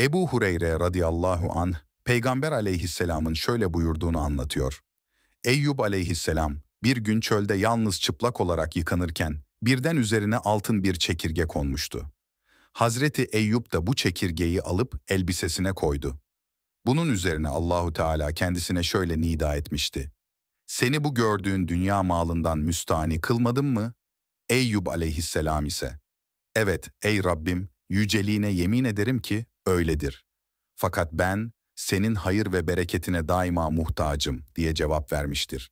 Ebu Hureyre radıyallahu an, Peygamber aleyhisselamın şöyle buyurduğunu anlatıyor. Eyyub aleyhisselam bir gün çölde yalnız çıplak olarak yıkanırken birden üzerine altın bir çekirge konmuştu. Hazreti Eyyub da bu çekirgeyi alıp elbisesine koydu. Bunun üzerine Allahu Teala kendisine şöyle nida etmişti. Seni bu gördüğün dünya malından müstahni kılmadın mı? Eyyub aleyhisselam ise, Evet ey Rabbim, yüceliğine yemin ederim ki öyledir. Fakat ben senin hayır ve bereketine daima muhtacım diye cevap vermiştir.